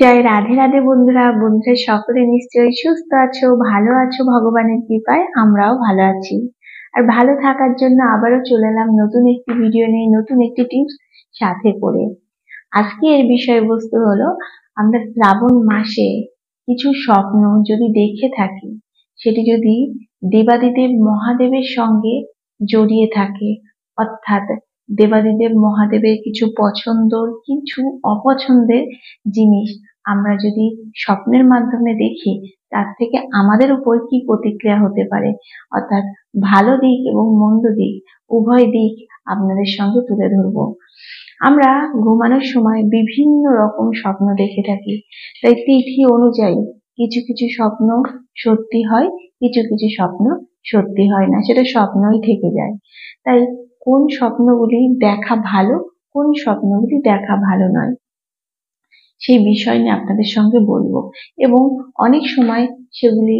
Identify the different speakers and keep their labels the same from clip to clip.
Speaker 1: জয় রাধে রাধে বন্ধুরা বন্ধুরা সকলে নিশ্চয়ই সুস্থ আছো ভালো আছো ভগবানের কৃপায় আমরাও ভালো আছি আর ভালো থাকার জন্য আবারও চলে এলাম নতুন একটি ভিডিও নিয়ে নতুন একটি টিপস সাথে করে আজকে এর বিষয়বস্তু হলো আমরা শ্রাবণ মাসে কিছু স্বপ্ন যদি দেখে থাকি সেটি যদি দেবাদিদেব মহাদেবের সঙ্গে জড়িয়ে থাকে অর্থাৎ দেবাদিদেব মহাদেবের কিছু পছন্দ কিছু অপছন্দের জিনিস আমরা যদি স্বপ্নের মাধ্যমে দেখি তার থেকে আমাদের উপর কি প্রতিক্রিয়া হতে পারে অর্থাৎ ভালো দিক এবং মন্দ দিক উভয় দিক আপনাদের সঙ্গে তুলে ধরব আমরা ঘুমানোর সময় বিভিন্ন রকম স্বপ্ন দেখে থাকি তাই তিথি অনুযায়ী কিছু কিছু স্বপ্ন সত্যি হয় কিছু কিছু স্বপ্ন সত্যি হয় না সেটা স্বপ্নই থেকে যায় তাই কোন স্বপ্নগুলি দেখা ভালো কোন স্বপ্নগুলি দেখা ভালো নয় সেই বিষয় নিয়ে আপনাদের সঙ্গে বলবো এবং অনেক সময় সেগুলি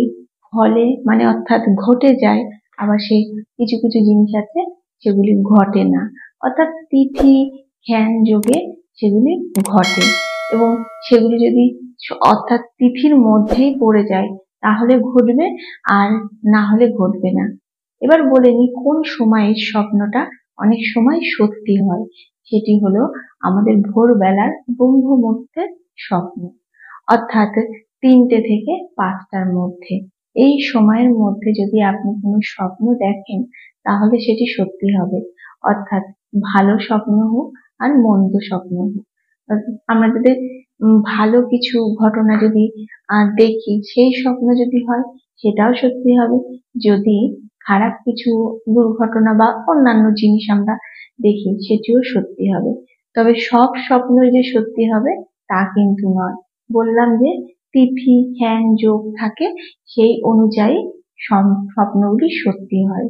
Speaker 1: ফলে মানে অর্থাৎ ঘটে যায় আবার সেই কিছু কিছু জিনিস আছে সেগুলি ঘটে না অর্থাৎ তিথি খ্যান যোগে সেগুলি ঘটে এবং সেগুলি যদি অর্থাৎ তিথির মধ্যেই পড়ে যায় তাহলে ঘটবে আর না হলে ঘটবে না এবার বলে নিই কোন সময়ের স্বপ্নটা অনেক সময় সত্যি হয় সেটি হলো আমাদের ভোরবেলার ব্রহ্মমুহূর্তের স্বপ্ন অর্থাৎ তিনটে থেকে পাঁচটার মধ্যে এই সময়ের মধ্যে যদি আপনি কোনো স্বপ্ন দেখেন তাহলে সেটি সত্যি হবে অর্থাৎ ভালো স্বপ্ন হোক আর মন্দ স্বপ্ন হোক আমরা যদি ভালো কিছু ঘটনা যদি দেখি সেই স্বপ্ন যদি হয় সেটাও সত্যি হবে যদি খারাপ কিছু দুর্ঘটনা বা অন্যান্য জিনিস আমরা দেখি সেটিও সত্যি হবে তবে সব স্বপ্ন যে সত্যি হবে তা কিন্তু নয় বললাম যে তিথি খ্যান যোগ থাকে সেই অনুযায়ী স্বপ্নগুলি সত্যি হয়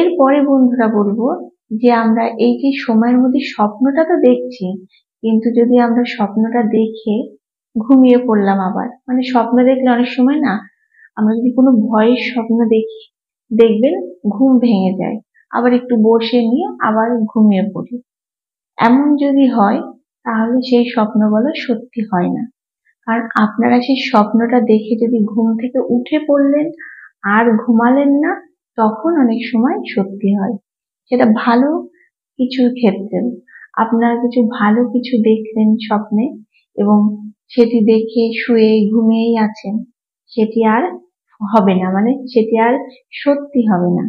Speaker 1: এরপরে বন্ধুরা বলবো যে আমরা এই যে সময়ের মধ্যে স্বপ্নটা তো দেখছি কিন্তু যদি আমরা স্বপ্নটা দেখে ঘুমিয়ে পড়লাম আবার মানে স্বপ্ন দেখলে অনেক সময় না আমরা যদি কোনো ভয়ের স্বপ্ন দেখি দেখবেন ঘুম ভেঙে যায় আবার একটু বসে নিয়ে আবার ঘুমিয়ে পড়ি এমন যদি হয় তাহলে সেই স্বপ্নগুলো সত্যি হয় না আর আপনারা সেই স্বপ্নটা দেখে যদি ঘুম থেকে উঠে পড়লেন আর ঘুমালেন না তখন অনেক সময় সত্যি হয় সেটা ভালো কিছুর ক্ষেত্রে আপনারা কিছু ভালো কিছু দেখলেন স্বপ্নে এবং সেটি দেখে শুয়ে ঘুমিয়েই আছেন সেটি আর হবে না মানে সেটি আর সত্যি হবে না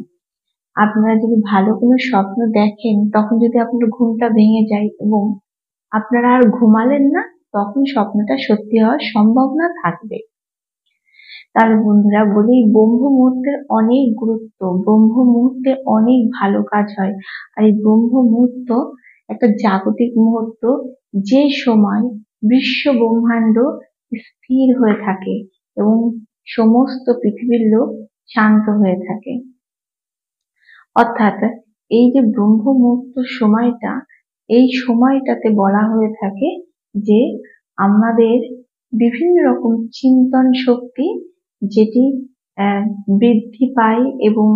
Speaker 1: আপনারা যদি ভালো কোনো স্বপ্ন দেখেন তখন যদি আপনার ঘুমটা ভেঙে যায় এবং আপনারা আর ঘুমালেন না তখন স্বপ্নটা সত্যি হওয়ার সম্ভাবনা থাকবে তাহলে বন্ধুরা বলি ব্রহ্ম মুহূর্তের অনেক গুরুত্ব ব্রহ্ম মুহূর্তে অনেক ভালো কাজ হয় আর এই ব্রহ্ম মুহূর্ত একটা জাগতিক মুহূর্ত যে সময় বিশ্ব ব্রহ্মাণ্ড স্থির হয়ে থাকে এবং সমস্ত পৃথিবীর লোক শান্ত হয়ে থাকে অর্থাৎ এই যে ব্রহ্মমুহূর্ত সময়টা এই সময়টাতে বলা হয়ে থাকে যে আমাদের বিভিন্ন রকম চিন্তন শক্তি যেটি বৃদ্ধি পায় এবং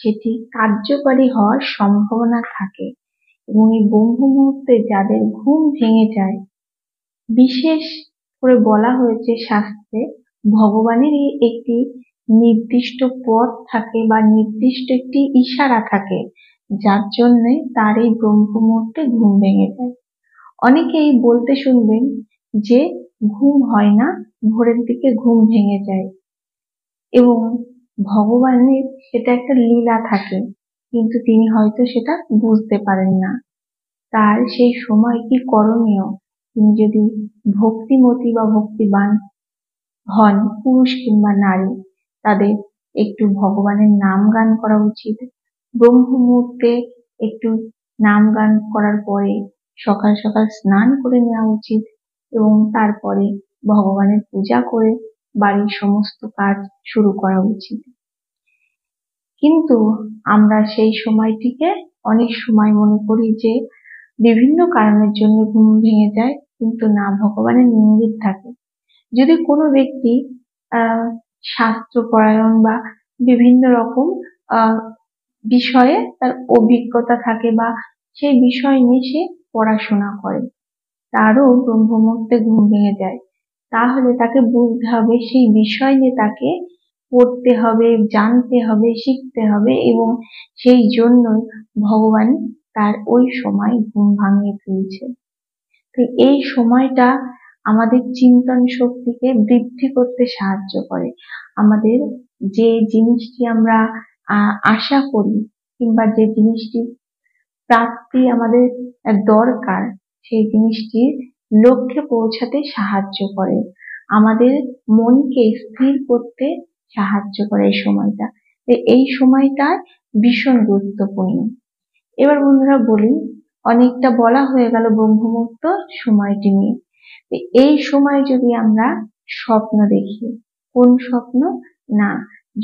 Speaker 1: সেটি কার্যকরী হওয়ার সম্ভাবনা থাকে এবং এই ব্রহ্ম মুহূর্তে যাদের ঘুম ভেঙে যায় বিশেষ করে বলা হয়েছে শাস্ত্রে ভগবানের একটি নির্দিষ্ট পথ থাকে বা নির্দিষ্ট একটি ইশারা থাকে যার জন্য তার এই ব্রহ্ম মুহূর্তে ঘুম ভেঙে যায় অনেকেই বলতে শুনবেন যে ঘুম হয় না ভোরের দিকে ঘুম ভেঙে যায় এবং ভগবানের সেটা একটা লীলা থাকে কিন্তু তিনি হয়তো সেটা বুঝতে পারেন না তার সেই সময় কি করণীয় তিনি যদি ভক্তিমতী বা ভক্তিবান হন পুরুষ কিংবা নারী তাদের একটু ভগবানের নাম গান করা উচিত ব্রহ্ম মুহূর্তে একটু নাম গান করার পরে সকাল সকাল স্নান করে নেওয়া উচিত এবং তারপরে ভগবানের পূজা করে বাড়ির সমস্ত কাজ শুরু করা উচিত কিন্তু আমরা সেই সময়টিকে অনেক সময় মনে করি যে বিভিন্ন কারণের জন্য ঘুম ভেঙে যায় কিন্তু না ভগবানের নিঙ্গিত থাকে যদি কোনো ব্যক্তি শাস্ত্রপরায়ণ বা বিভিন্ন রকম বিষয়ে তার অভিজ্ঞতা থাকে বা সেই বিষয় নিয়ে সে পড়াশোনা করে তারও ব্রহ্মমূর্তে ঘুম ভেঙে যায় তাহলে তাকে বুঝতে হবে সেই বিষয় নিয়ে তাকে পড়তে হবে জানতে হবে শিখতে হবে এবং সেই জন্য ভগবান তার ওই সময় ঘুম ভাঙিয়ে তুলছে তো এই সময়টা আমাদের চিন্তন শক্তিকে বৃদ্ধি করতে সাহায্য করে আমাদের যে জিনিসটি আমরা আশা করি কিংবা যে জিনিসটি প্রাপ্তি আমাদের দরকার সেই জিনিসটি লক্ষ্যে পৌঁছাতে সাহায্য করে আমাদের মনকে স্থির করতে সাহায্য করে এই সময়টা এই সময়টা ভীষণ গুরুত্বপূর্ণ এবার বন্ধুরা বলি অনেকটা বলা হয়ে গেল ব্রহ্মমুক্ত সময়টি নিয়ে এই সময় যদি আমরা স্বপ্ন দেখি কোন স্বপ্ন না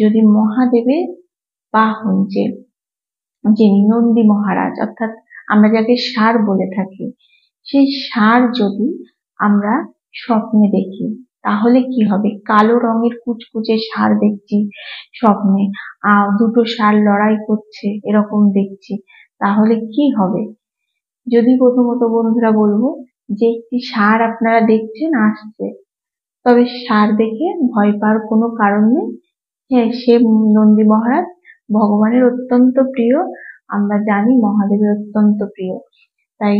Speaker 1: যদি মহাদেবের বাহন যে যিনি নন্দী মহারাজ অর্থাৎ আমরা যাকে সার বলে থাকি সেই সার যদি আমরা স্বপ্নে দেখি তাহলে কি হবে কালো রঙের কুচকুচে সার দেখছি স্বপ্নে দুটো সার লড়াই করছে এরকম দেখছি তাহলে কি হবে যদি প্রথমত বন্ধুরা বলবো যে একটি সার আপনারা দেখছেন আসছে তবে সার দেখে ভয় পাওয়ার কোনো কারণ নেই হ্যাঁ সে নন্দী মহারাজ ভগবানের অত্যন্ত প্রিয় আমরা জানি মহাদেবের অত্যন্ত প্রিয় তাই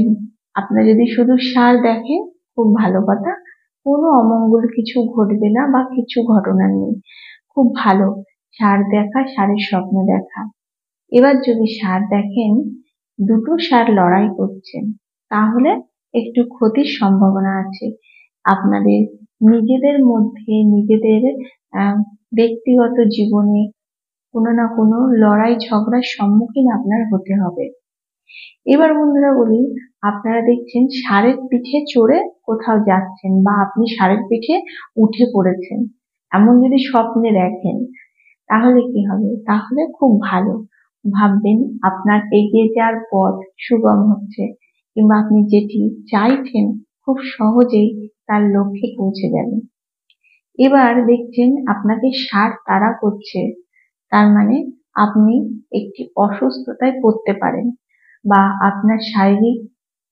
Speaker 1: আপনারা যদি শুধু সার দেখেন খুব ভালো কথা কোনো অমঙ্গল কিছু ঘটবে না বা কিছু ঘটনা নেই খুব ভালো সার দেখা সারের স্বপ্ন দেখা এবার যদি সার দেখেন দুটো সার লড়াই করছেন তাহলে একটু ক্ষতির সম্ভাবনা আছে আপনাদের নিজেদের মধ্যে নিজেদের ব্যক্তিগত জীবনে কোনো না কোনো লড়াই ঝগড়ার সম্মুখীন আপনার হতে হবে এবার বন্ধুরা বলি আপনারা দেখছেন সারের পিঠে চড়ে কোথাও যাচ্ছেন বা আপনি সারের পিঠে উঠে পড়েছেন এমন যদি স্বপ্নে দেখেন তাহলে কি হবে তাহলে খুব ভালো ভাববেন আপনার এগিয়ে যাওয়ার পথ সুগম হচ্ছে কিংবা আপনি যেটি চাইছেন খুব সহজেই তার লক্ষ্যে পৌঁছে যাবেন এবার দেখছেন আপনাকে সার তারা করছে তার মানে আপনি একটি অসুস্থতায় পড়তে পারেন বা আপনার শারীরিক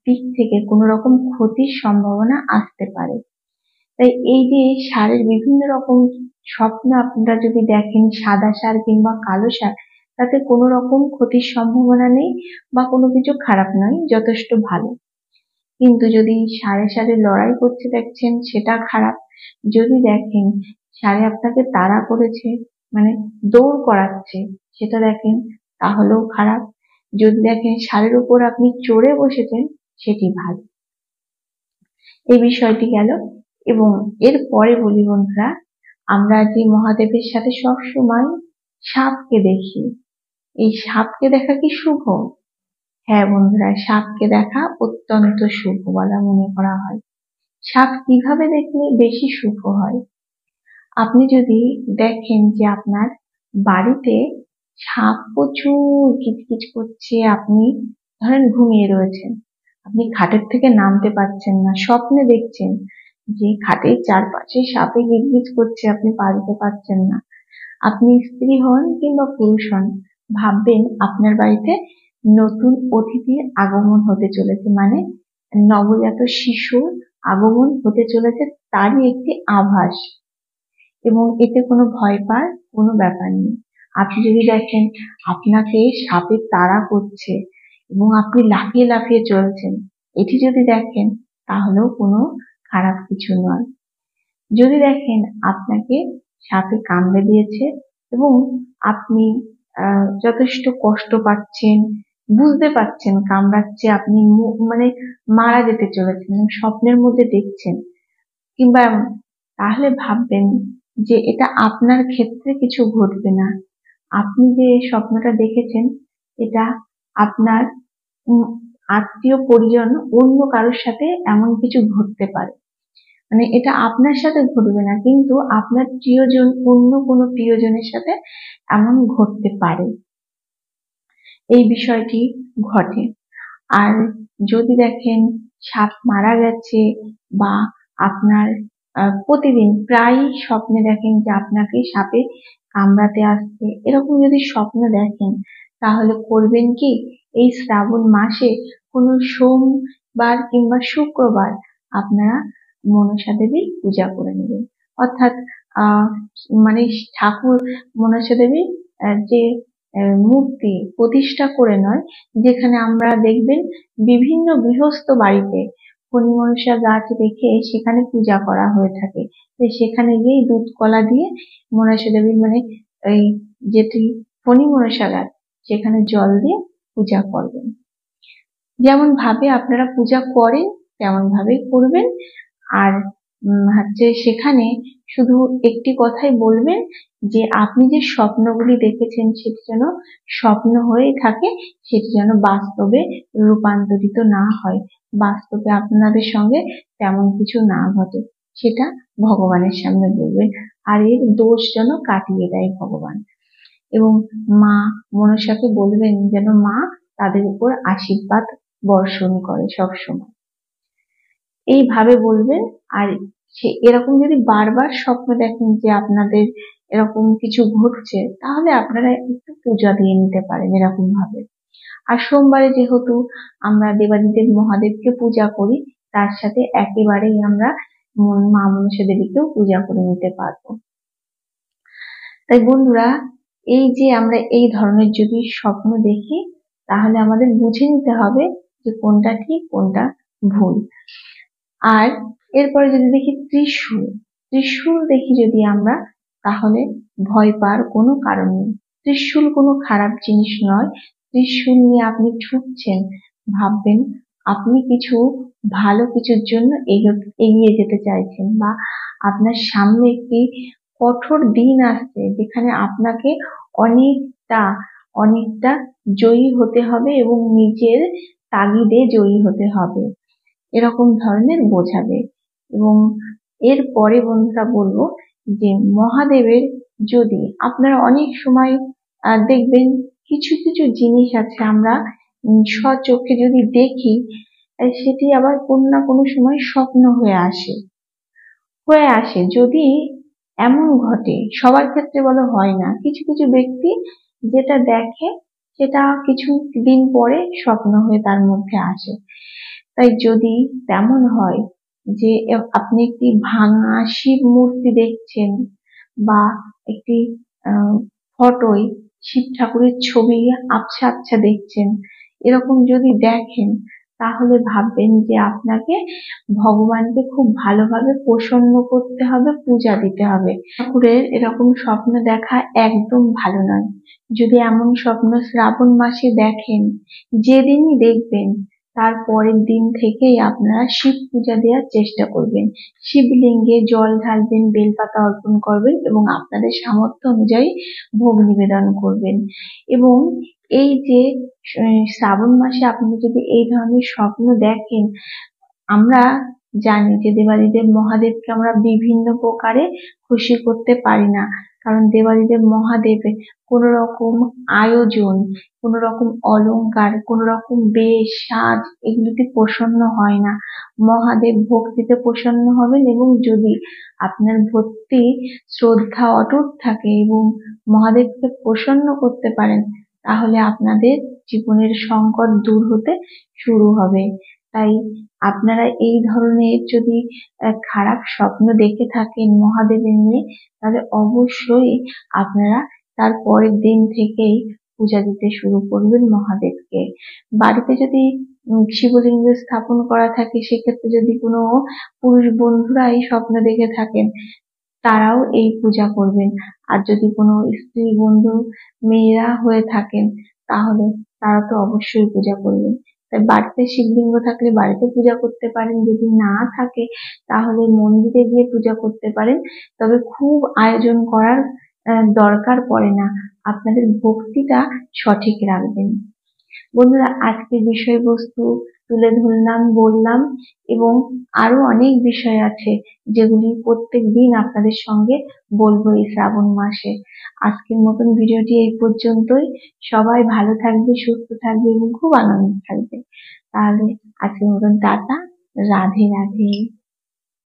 Speaker 1: দিক থেকে কোনো রকম ক্ষতির সম্ভাবনা আসতে পারে তাই এই যে সারের বিভিন্ন রকম স্বপ্ন আপনারা যদি দেখেন সাদা সার কিংবা কালো সার তাতে কোনো রকম ক্ষতির সম্ভাবনা নেই বা কোনো কিছু খারাপ নয় যথেষ্ট ভালো কিন্তু যদি সাড়ে সাড়ে লড়াই করছে দেখছেন সেটা খারাপ যদি দেখেন সাড়ে আপনাকে তাড়া করেছে মানে দৌড় করাচ্ছে সেটা দেখেন তাহলেও খারাপ যদি দেখেন সারের উপর আপনি চড়ে বসেছেন সেটি ভালো এই বিষয়টি গেল এবং এর পরে বলি বন্ধুরা আমরা যে মহাদেবের সাথে সবসময় সাপকে দেখি এই সাপকে দেখা কি শুভ হ্যাঁ বন্ধুরা সাপকে দেখা অত্যন্ত শুভ বলা মনে করা হয় সাপ কিভাবে দেখলে বেশি শুভ হয় আপনি যদি দেখেন যে আপনার বাড়িতে সাপ প্রচুর কিচকিচ করছে আপনি ধরেন ঘুমিয়ে রয়েছেন আপনি খাটের থেকে নামতে পারছেন না স্বপ্নে দেখছেন যে খাটের চারপাশে সাপে গিজগিজ করছে আপনি পা দিতে পারছেন না আপনি স্ত্রী হন কিংবা পুরুষ হন ভাববেন আপনার বাড়িতে নতুন অতিথির আগমন হতে চলেছে মানে নবজাত শিশুর আগমন হতে চলেছে তারই একটি আভাস এবং এতে কোনো ভয় পাওয়ার কোনো ব্যাপার নেই আপনি যদি দেখেন আপনাকে সাপে তাড়া করছে এবং আপনি লাফিয়ে লাফিয়ে চলছেন এটি যদি দেখেন তাহলেও কোনো খারাপ কিছু নয় যদি দেখেন আপনাকে সাপে কামড়ে দিয়েছে এবং আপনি যথেষ্ট কষ্ট পাচ্ছেন বুঝতে পারছেন কামড়াচ্ছে আপনি মানে মারা যেতে চলেছেন মানে স্বপ্নের মধ্যে দেখছেন কিংবা তাহলে ভাববেন যে এটা আপনার ক্ষেত্রে কিছু ঘটবে না আপনি যে স্বপ্নটা দেখেছেন এটা আপনার আত্মীয় পরিজন অন্য কারোর সাথে এমন কিছু ঘটতে পারে মানে এটা আপনার সাথে ঘটবে না কিন্তু আপনার প্রিয়জন অন্য কোনো প্রিয়জনের সাথে এমন ঘটতে পারে এই বিষয়টি ঘটে আর যদি দেখেন সাপ মারা গেছে বা আপনার প্রতিদিন প্রায় স্বপ্নে দেখেন যে আপনাকে সাপে কামড়াতে আসছে এরকম যদি স্বপ্ন দেখেন তাহলে করবেন কি এই শ্রাবণ মাসে কোনো সোমবার কিংবা শুক্রবার আপনারা মনসা দেবীর পূজা করে নেবেন অর্থাৎ মানে ঠাকুর মনসা দেবীর যে মূর্তি প্রতিষ্ঠা করে নয় যেখানে আমরা দেখবেন বিভিন্ন গৃহস্থ বাড়িতে হনিমনসা গাছ রেখে সেখানে পূজা করা হয়ে থাকে সেখানে গিয়ে দুধ কলা দিয়ে মনসা দেবীর মানে এই যেটি হনিমনসা গাছ সেখানে জল দিয়ে পূজা করবেন যেমন ভাবে আপনারা পূজা করেন তেমন ভাবে করবেন আর হচ্ছে সেখানে শুধু একটি কথাই বলবেন যে আপনি যে স্বপ্নগুলি দেখেছেন সেটি যেন স্বপ্ন হয়ে থাকে সেটি যেন বাস্তবে রূপান্তরিত না হয় বাস্তবে আপনাদের সঙ্গে তেমন কিছু না ঘটে সেটা ভগবানের সামনে বলবেন আর এর দোষ যেন কাটিয়ে দেয় ভগবান এবং মা মনসাকে বলবেন যেন মা তাদের উপর আশীর্বাদ বর্ষণ করে সবসময় এইভাবে বলবে আর সে এরকম যদি বারবার স্বপ্ন দেখেন যে আপনাদের এরকম কিছু ঘটছে তাহলে আপনারা একটু পূজা দিয়ে নিতে পারেন এরকম ভাবে আর সোমবারে যেহেতু আমরা দেবাদিদেব মহাদেবকে পূজা করি তার সাথে একেবারেই আমরা মা মনসা দেবীকেও পূজা করে নিতে পারবো তাই বন্ধুরা এই যে আমরা এই ধরনের যদি স্বপ্ন দেখি তাহলে আমাদের বুঝে নিতে হবে যে কোনটা ঠিক কোনটা ভুল আর এরপরে যদি দেখি ত্রিশূল ত্রিশূল দেখি যদি আমরা তাহলে ভয় পাওয়ার কোনো কারণ নেই ত্রিশূল কোনো খারাপ জিনিস নয় ত্রিশূল নিয়ে আপনি ঠুকছেন ভাববেন আপনি কিছু ভালো কিছুর জন্য এগিয়ে যেতে চাইছেন বা আপনার সামনে একটি কঠোর দিন আসছে যেখানে আপনাকে অনেকটা অনেকটা জয়ী হতে হবে এবং নিজের তাগিদে জয়ী হতে হবে এরকম ধরনের বোঝাবে এবং এর পরে বন্ধুরা বলবো যে মহাদেবের যদি আপনারা অনেক সময় দেখবেন কিছু কিছু জিনিস আছে আমরা স্বচক্ষে যদি দেখি সেটি আবার কোনো না কোনো সময় স্বপ্ন হয়ে আসে হয়ে আসে যদি এমন ঘটে সবার ক্ষেত্রে বলো হয় না কিছু কিছু ব্যক্তি যেটা দেখে সেটা কিছু দিন পরে স্বপ্ন হয়ে তার মধ্যে আসে তাই যদি তেমন হয় যে আপনি একটি ভাঙা শিব মূর্তি দেখছেন বা একটি ফটোয় শিব ঠাকুরের ছবি আচ্ছা আচ্ছা দেখছেন এরকম যদি দেখেন তাহলে ভাববেন যে আপনাকে ভগবানকে খুব ভালোভাবে প্রসন্ন করতে হবে পূজা দিতে হবে ঠাকুরের এরকম স্বপ্ন দেখা একদম ভালো নয় যদি এমন স্বপ্ন শ্রাবণ মাসে দেখেন যেদিনই দেখবেন তার পরের দিন থেকেই আপনারা শিব পূজা দেওয়ার চেষ্টা করবেন শিবলিঙ্গে জল ঢালবেন বেলপাতা অর্পণ করবেন এবং আপনাদের সামর্থ্য অনুযায়ী ভোগ নিবেদন করবেন এবং এই যে শ্রাবণ মাসে আপনি যদি এই ধরনের স্বপ্ন দেখেন আমরা জানি যে দেবাদিদেব মহাদেবকে আমরা বিভিন্ন প্রকারে খুশি করতে পারি না কারণ দেবাদিদেব মহাদেবের কোন রকম আয়োজন কোন রকম অলংকার কোন রকম বেশ সাজ এগুলিতে প্রসন্ন হয় না মহাদেব ভক্তিতে প্রসন্ন হবেন এবং যদি আপনার ভক্তি শ্রদ্ধা অটুট থাকে এবং মহাদেবকে প্রসন্ন করতে পারেন তাহলে আপনাদের জীবনের সংকট দূর হতে শুরু হবে তাই আপনারা এই ধরনের যদি খারাপ স্বপ্ন দেখে থাকেন মহাদেবের নিয়ে তাহলে অবশ্যই আপনারা তার পরের দিন থেকেই পূজা দিতে শুরু করবেন মহাদেবকে বাড়িতে যদি শিবলিঙ্গ স্থাপন করা থাকে সেক্ষেত্রে যদি কোনো পুরুষ বন্ধুরা এই স্বপ্ন দেখে থাকেন তারাও এই পূজা করবেন আর যদি কোনো স্ত্রী বন্ধু মেয়েরা হয়ে থাকেন তাহলে তারা তো অবশ্যই পূজা করবেন তাই বাড়িতে শিবলিঙ্গ থাকলে বাড়িতে পূজা করতে পারেন যদি না থাকে তাহলে মন্দিরে গিয়ে পূজা করতে পারেন তবে খুব আয়োজন করার দরকার পড়ে না আপনাদের ভক্তিটা সঠিক রাখবেন বন্ধুরা আজকের বিষয়বস্তু তুলে ধরলাম বললাম এবং আরো অনেক বিষয় আছে যেগুলি প্রত্যেক দিন আপনাদের সঙ্গে বলবো এই শ্রাবণ মাসে আজকের মতন ভিডিওটি এই পর্যন্তই সবাই ভালো থাকবে সুস্থ থাকবে এবং খুব আনন্দ থাকবে তাহলে আজকের মতন টাটা রাধে রাধে